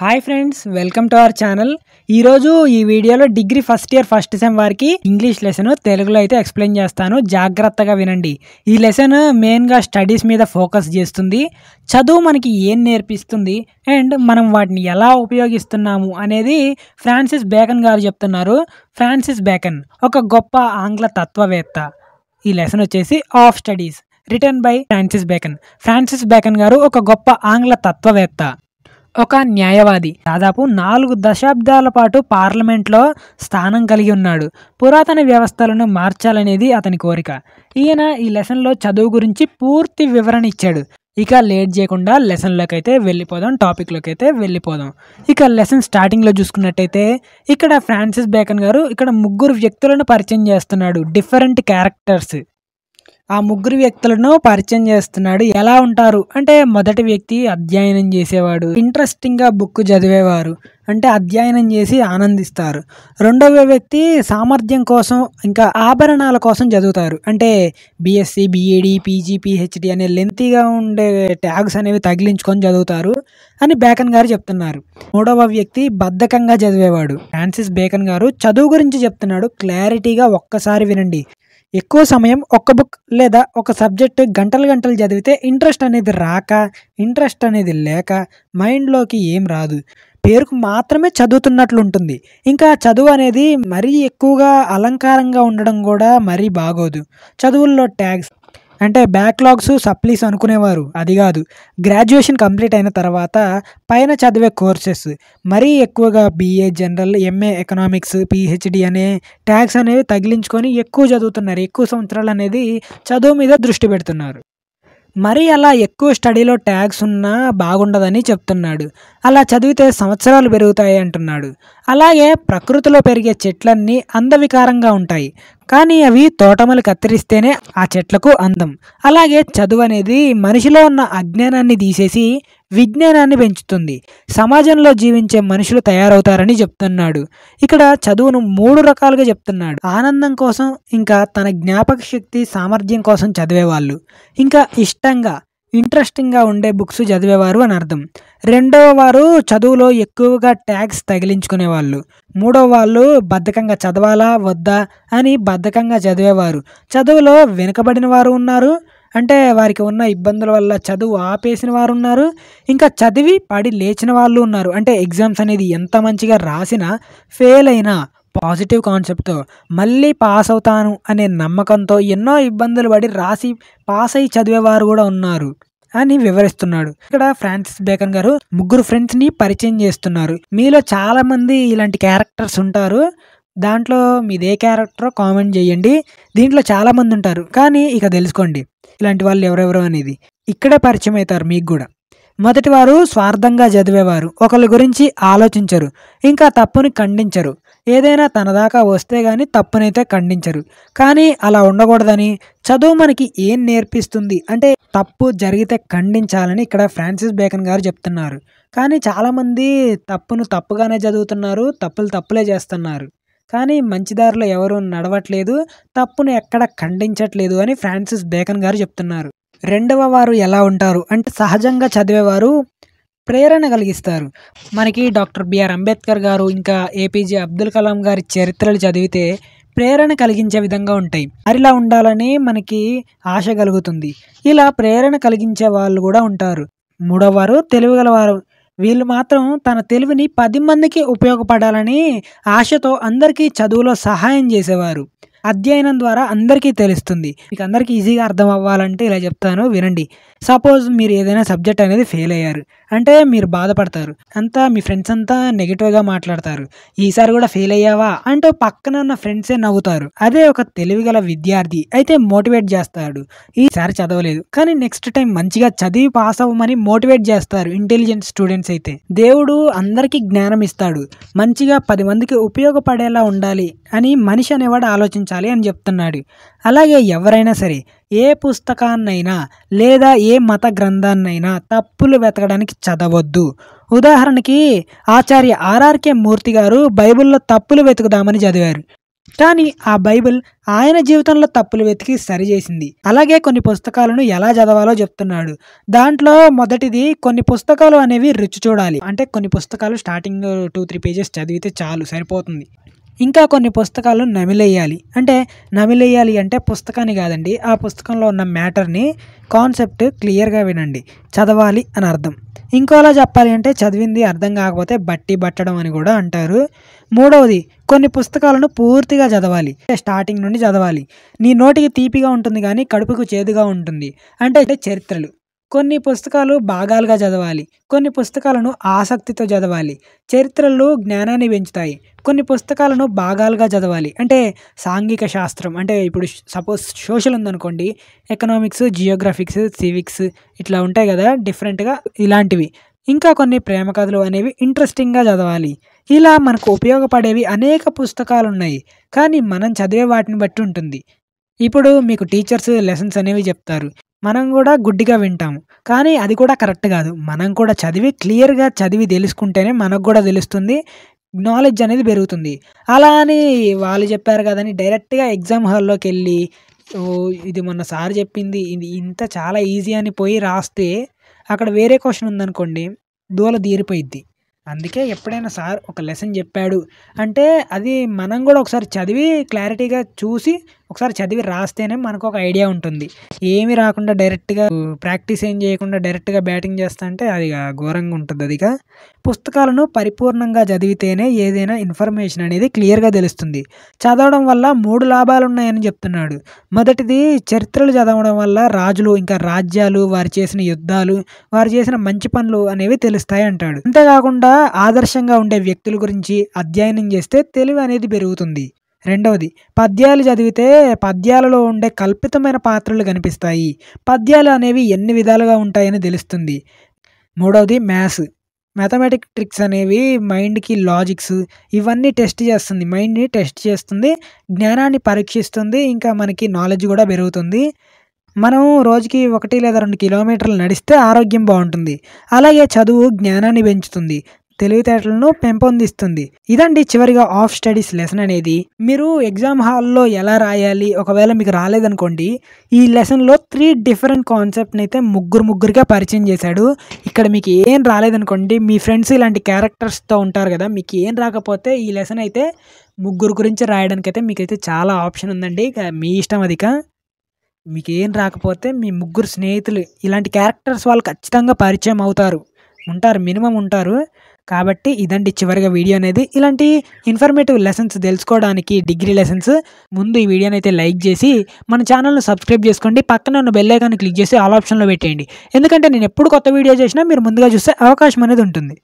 hi friends welcome to our channel ఈరోజు ఈ వీడియోలో degree first year first sem వారికి ఇంగ్లీష్ లెసన్ తెలుగులో అయితే ఎక్స్ప్లెయిన్ చేస్తాను జాగ్రత్తగా వినండి ఈ లెసన్ మెయిన్గా స్టడీస్ మీద ఫోకస్ చేస్తుంది చదువు మనకి ఏం నేర్పిస్తుంది అండ్ మనం వాటిని ఎలా ఉపయోగిస్తున్నాము అనేది ఫ్రాన్సిస్ బేకన్ గారు చెప్తున్నారు ఫ్రాన్సిస్ బేకన్ ఒక గొప్ప ఆంగ్ల తత్వవేత్త ఈ లెసన్ వచ్చేసి of studies written by Francis Bacon Francis Bacon గారు ఒక గొప్ప ఆంగ్ల తత్వవేత్త ఒక న్యాయవాది దాదాపు నాలుగు దశాబ్దాల పాటు పార్లమెంట్లో స్థానం కలిగి ఉన్నాడు పురాతన వ్యవస్థలను మార్చాలనేది అతని కోరిక ఈయన ఈ లెసన్లో చదువు గురించి పూర్తి వివరణ ఇచ్చాడు ఇక లేట్ చేయకుండా లెసన్లోకి అయితే వెళ్ళిపోదాం టాపిక్లోకి అయితే వెళ్ళిపోదాం ఇక లెసన్ స్టార్టింగ్లో చూసుకున్నట్టయితే ఇక్కడ ఫ్రాన్సిస్ బేకన్ గారు ఇక్కడ ముగ్గురు వ్యక్తులను పరిచయం చేస్తున్నాడు డిఫరెంట్ క్యారెక్టర్స్ ఆ ముగ్గురు వ్యక్తులను పరిచయం చేస్తున్నాడు ఎలా ఉంటారు అంటే మొదటి వ్యక్తి అధ్యయనం చేసేవాడు ఇంట్రెస్టింగ్గా బుక్ చదివేవారు అంటే అధ్యయనం చేసి ఆనందిస్తారు రెండవ వ్యక్తి సామర్థ్యం కోసం ఇంకా ఆభరణాల కోసం చదువుతారు అంటే బిఎస్సి బీఈడి పీజీ పిహెచ్డి అనే లెంతీగా ఉండే ట్యాగ్స్ అనేవి తగిలించుకొని చదువుతారు అని బేకన్ గారు చెప్తున్నారు మూడవ వ్యక్తి బద్ధకంగా చదివేవాడు ఫ్రాన్సిస్ బేకన్ గారు చదువు గురించి చెప్తున్నాడు క్లారిటీగా ఒక్కసారి వినండి ఎక్కువ సమయం ఒక్క బుక్ లేదా ఒక సబ్జెక్ట్ గంటలు గంటలు చదివితే ఇంట్రెస్ట్ అనేది రాక ఇంట్రెస్ట్ అనేది లేక మైండ్లోకి ఏం రాదు పేరుకు మాత్రమే చదువుతున్నట్లు ఉంటుంది ఇంకా చదువు అనేది మరీ ఎక్కువగా అలంకారంగా ఉండడం కూడా మరీ బాగోదు చదువుల్లో ట్యాగ్స్ అంటే బ్యాక్లాగ్స్ సప్లీస్ అనుకునేవారు అది కాదు గ్రాడ్యుయేషన్ కంప్లీట్ అయిన తర్వాత పైన చదివే కోర్సెస్ మరీ ఎక్కువగా BA general MA economics PhD అనే ట్యాక్స్ అనేవి తగిలించుకొని ఎక్కువ చదువుతున్నారు ఎక్కువ సంవత్సరాలు అనేది చదువు మీద దృష్టి పెడుతున్నారు మరి అలా ఎక్కువ స్టడీలో ట్యాగ్స్ ఉన్నా బాగుండదని చెప్తున్నాడు అలా చదివితే సంవత్సరాలు పెరుగుతాయి అంటున్నాడు అలాగే ప్రకృతిలో పెరిగే చెట్లన్నీ అందవికారంగా ఉంటాయి కానీ అవి తోటమలు కత్తిరిస్తేనే ఆ చెట్లకు అందం అలాగే చదువు అనేది మనిషిలో ఉన్న అజ్ఞానాన్ని తీసేసి విజ్ఞానాన్ని పెంచుతుంది సమాజంలో జీవించే మనుషులు తయారవుతారని చెప్తున్నాడు ఇక్కడ చదువును మూడు రకాలుగా చెప్తున్నాడు ఆనందం కోసం ఇంకా తన జ్ఞాపక శక్తి సామర్థ్యం కోసం చదివేవాళ్ళు ఇంకా ఇష్టంగా ఇంట్రెస్టింగ్గా ఉండే బుక్స్ చదివేవారు అని అర్థం రెండవ వారు చదువులో ఎక్కువగా ట్యాగ్స్ తగిలించుకునేవాళ్ళు మూడవ వాళ్ళు బద్ధకంగా చదవాలా వద్దా అని బద్ధకంగా చదివేవారు చదువులో వెనుకబడిన వారు ఉన్నారు అంటే వారికి ఉన్న ఇబ్బందుల వల్ల చదువు ఆపేసిన వారు ఉన్నారు ఇంకా చదివి పడి లేచిన వాళ్ళు ఉన్నారు అంటే ఎగ్జామ్స్ అనేది ఎంత మంచిగా రాసినా ఫెయిల్ అయినా పాజిటివ్ కాన్సెప్ట్తో మళ్ళీ పాస్ అవుతాను అనే నమ్మకంతో ఎన్నో ఇబ్బందులు పడి రాసి పాస్ అయ్యి చదివేవారు కూడా ఉన్నారు అని వివరిస్తున్నాడు ఇక్కడ ఫ్రాన్సిస్ బేకన్ గారు ముగ్గురు ఫ్రెండ్స్ని పరిచయం చేస్తున్నారు మీలో చాలామంది ఇలాంటి క్యారెక్టర్స్ ఉంటారు దాంట్లో మీదే క్యారెక్టర్ కామెంట్ చేయండి దీంట్లో చాలామంది ఉంటారు కానీ ఇక తెలుసుకోండి ఇలాంటి వాళ్ళు ఎవరెవరు అనేది ఇక్కడే పరిచయం అవుతారు మీకు కూడా మొదటి వారు స్వార్థంగా చదివేవారు ఒకళ్ళ గురించి ఆలోచించరు ఇంకా తప్పుని ఖండించరు ఏదైనా తన దాకా వస్తే కానీ తప్పునైతే ఖండించరు కానీ అలా ఉండకూడదని చదువు మనకి ఏం నేర్పిస్తుంది అంటే తప్పు జరిగితే ఖండించాలని ఇక్కడ ఫ్రాన్సిస్ బేకన్ గారు చెప్తున్నారు కానీ చాలామంది తప్పును తప్పుగానే చదువుతున్నారు తప్పులు తప్పులే చేస్తున్నారు కానీ మంచిదారిలో ఎవరు నడవట్లేదు తప్పును ఎక్కడ ఖండించట్లేదు అని ఫ్రాన్సిస్ బేకన్ గారు చెప్తున్నారు రెండవ వారు ఎలా ఉంటారు అంటే సహజంగా చదివేవారు ప్రేరణ కలిగిస్తారు మనకి డాక్టర్ బిఆర్ అంబేద్కర్ గారు ఇంకా ఏపీజే అబ్దుల్ కలాం గారి చరిత్రలు చదివితే ప్రేరణ కలిగించే విధంగా ఉంటాయి అరిలా ఉండాలని మనకి ఆశ కలుగుతుంది ఇలా ప్రేరణ కలిగించే వాళ్ళు కూడా ఉంటారు మూడవ వారు గలవారు వీళ్ళు మాత్రం తన తెలివిని పది మందికి ఉపయోగపడాలని ఆశతో అందరికీ చదువులో సహాయం చేసేవారు అధ్యయనం ద్వారా అందరికీ తెలుస్తుంది మీకు అందరికీ ఈజీగా అర్థం అవ్వాలంటే ఇలా చెప్తాను వినండి సపోజ్ మీరు ఏదైనా సబ్జెక్ట్ అనేది ఫెయిల్ అయ్యారు అంటే మీరు బాధపడతారు అంతా మీ ఫ్రెండ్స్ అంతా నెగిటివ్గా మాట్లాడతారు ఈసారి కూడా ఫెయిల్ అయ్యావా అంటే పక్కన ఉన్న ఫ్రెండ్సే నవ్వుతారు అదే ఒక గల విద్యార్థి అయితే మోటివేట్ చేస్తాడు ఈసారి చదవలేదు కానీ నెక్స్ట్ టైం మంచిగా చదివి పాస్ అవ్వమని మోటివేట్ చేస్తారు ఇంటెలిజెంట్ స్టూడెంట్స్ అయితే దేవుడు అందరికీ జ్ఞానం ఇస్తాడు మంచిగా పది మందికి ఉపయోగపడేలా ఉండాలి అని మనిషి అనేవాడు ఆలోచించారు ఆచరించాలి అని చెప్తున్నాడు అలాగే ఎవరైనా సరే ఏ పుస్తకాన్నైనా లేదా ఏ మత గ్రంథాన్నైనా తప్పులు వెతకడానికి చదవద్దు ఉదాహరణకి ఆచార్య ఆర్ఆర్కే మూర్తి గారు బైబిల్లో తప్పులు వెతుకుదామని చదివారు కానీ ఆ బైబిల్ ఆయన జీవితంలో తప్పులు వెతికి సరిచేసింది అలాగే కొన్ని పుస్తకాలను ఎలా చదవాలో చెప్తున్నాడు దాంట్లో మొదటిది కొన్ని పుస్తకాలు అనేవి రుచి చూడాలి అంటే కొన్ని పుస్తకాలు స్టార్టింగ్ టూ త్రీ పేజెస్ చదివితే చాలు సరిపోతుంది ఇంకా కొన్ని పుస్తకాలు నమిలేయాలి అంటే నమిలేయాలి అంటే పుస్తకాన్ని కాదండి ఆ పుస్తకంలో ఉన్న మ్యాటర్ని కాన్సెప్ట్ క్లియర్గా వినండి చదవాలి అని అర్థం ఇంకోలా చెప్పాలి అంటే చదివింది అర్థం కాకపోతే బట్టి బట్టడం అని కూడా అంటారు మూడవది కొన్ని పుస్తకాలను పూర్తిగా చదవాలి స్టార్టింగ్ నుండి చదవాలి నీ నోటికి తీపిగా ఉంటుంది కానీ కడుపుకు చేదుగా ఉంటుంది అంటే చరిత్రలు కొన్ని పుస్తకాలు భాగాలుగా చదవాలి కొన్ని పుస్తకాలను ఆసక్తితో చదవాలి చరిత్రలు జ్ఞానాన్ని పెంచుతాయి కొన్ని పుస్తకాలను భాగాలుగా చదవాలి అంటే సాంఘిక శాస్త్రం అంటే ఇప్పుడు సపోజ్ సోషల్ ఉందనుకోండి ఎకనామిక్స్ జియోగ్రఫిక్స్ సివిక్స్ ఇట్లా ఉంటాయి కదా డిఫరెంట్గా ఇలాంటివి ఇంకా కొన్ని ప్రేమ కథలు అనేవి ఇంట్రెస్టింగ్గా చదవాలి ఇలా మనకు ఉపయోగపడేవి అనేక పుస్తకాలు ఉన్నాయి కానీ మనం చదివే వాటిని బట్టి ఉంటుంది ఇప్పుడు మీకు టీచర్స్ లెసన్స్ అనేవి చెప్తారు మనం కూడా గుడ్డిగా వింటాము కానీ అది కూడా కరెక్ట్ కాదు మనం కూడా చదివి క్లియర్గా చదివి తెలుసుకుంటేనే మనకు కూడా తెలుస్తుంది నాలెడ్జ్ అనేది పెరుగుతుంది అలా అని వాళ్ళు చెప్పారు కదని డైరెక్ట్గా ఎగ్జామ్ హాల్లోకి వెళ్ళి ఇది మొన్న సార్ చెప్పింది ఇది ఇంత చాలా ఈజీ అని పోయి రాస్తే అక్కడ వేరే క్వశ్చన్ ఉందనుకోండి దూల తీరిపోయిద్ది అందుకే ఎప్పుడైనా సార్ ఒక లెసన్ చెప్పాడు అంటే అది మనం కూడా ఒకసారి చదివి క్లారిటీగా చూసి ఒకసారి చదివి రాస్తేనే మనకు ఒక ఐడియా ఉంటుంది ఏమి రాకుండా డైరెక్ట్గా ప్రాక్టీస్ ఏం చేయకుండా డైరెక్ట్గా బ్యాటింగ్ చేస్తా అంటే అది ఘోరంగా ఉంటుంది అది పుస్తకాలను పరిపూర్ణంగా చదివితేనే ఏదైనా ఇన్ఫర్మేషన్ అనేది క్లియర్గా తెలుస్తుంది చదవడం వల్ల మూడు లాభాలు ఉన్నాయని చెప్తున్నాడు మొదటిది చరిత్రలు చదవడం వల్ల రాజులు ఇంకా రాజ్యాలు వారు చేసిన యుద్ధాలు వారు చేసిన మంచి పనులు అనేవి తెలుస్తాయి అంటాడు అంతేకాకుండా ఆదర్శంగా ఉండే వ్యక్తుల గురించి అధ్యయనం చేస్తే తెలివి అనేది పెరుగుతుంది రెండవది పద్యాలు చదివితే పద్యాలలో ఉండే కల్పితమైన పాత్రలు కనిపిస్తాయి పద్యాలు అనేవి ఎన్ని విధాలుగా ఉంటాయని తెలుస్తుంది మూడవది మ్యాథ్స్ మ్యాథమెటిక్ ట్రిక్స్ అనేవి మైండ్కి లాజిక్స్ ఇవన్నీ టెస్ట్ చేస్తుంది మైండ్ని టెస్ట్ చేస్తుంది జ్ఞానాన్ని పరీక్షిస్తుంది ఇంకా మనకి నాలెడ్జ్ కూడా పెరుగుతుంది మనం రోజుకి ఒకటి లేదా రెండు కిలోమీటర్లు నడిస్తే ఆరోగ్యం బాగుంటుంది అలాగే చదువు జ్ఞానాన్ని పెంచుతుంది తెలివితేటలను పెంపొందిస్తుంది ఇదండి చివరిగా ఆఫ్ స్టడీస్ లెసన్ అనేది మీరు ఎగ్జామ్ హాల్లో ఎలా రాయాలి ఒకవేళ మీకు రాలేదనుకోండి ఈ లెసన్లో త్రీ డిఫరెంట్ కాన్సెప్ట్ని అయితే ముగ్గురు ముగ్గురుగా పరిచయం చేశాడు ఇక్కడ మీకు ఏం రాలేదనుకోండి మీ ఫ్రెండ్స్ ఇలాంటి క్యారెక్టర్స్తో ఉంటారు కదా మీకు ఏం రాకపోతే ఈ లెసన్ అయితే ముగ్గురు గురించి రాయడానికి అయితే మీకైతే చాలా ఆప్షన్ ఉందండి మీ ఇష్టం అదిక మీకు ఏం రాకపోతే మీ ముగ్గురు స్నేహితులు ఇలాంటి క్యారెక్టర్స్ వాళ్ళు ఖచ్చితంగా పరిచయం అవుతారు ఉంటారు మినిమం ఉంటారు కాబట్టి ఇదండి చివరిగా వీడియో అనేది ఇలాంటి ఇన్ఫర్మేటివ్ లెసన్స్ తెలుసుకోవడానికి డిగ్రీ లెసన్స్ ముందు ఈ వీడియోని అయితే లైక్ చేసి మన ఛానల్ను సబ్స్క్రైబ్ చేసుకోండి పక్కన ఉన్న బెల్లైకాన్ని క్లిక్ చేసి ఆల్ ఆప్షన్లో పెట్టేయండి ఎందుకంటే నేను ఎప్పుడు కొత్త వీడియో చేసినా మీరు ముందుగా చూస్తే అవకాశం అనేది ఉంటుంది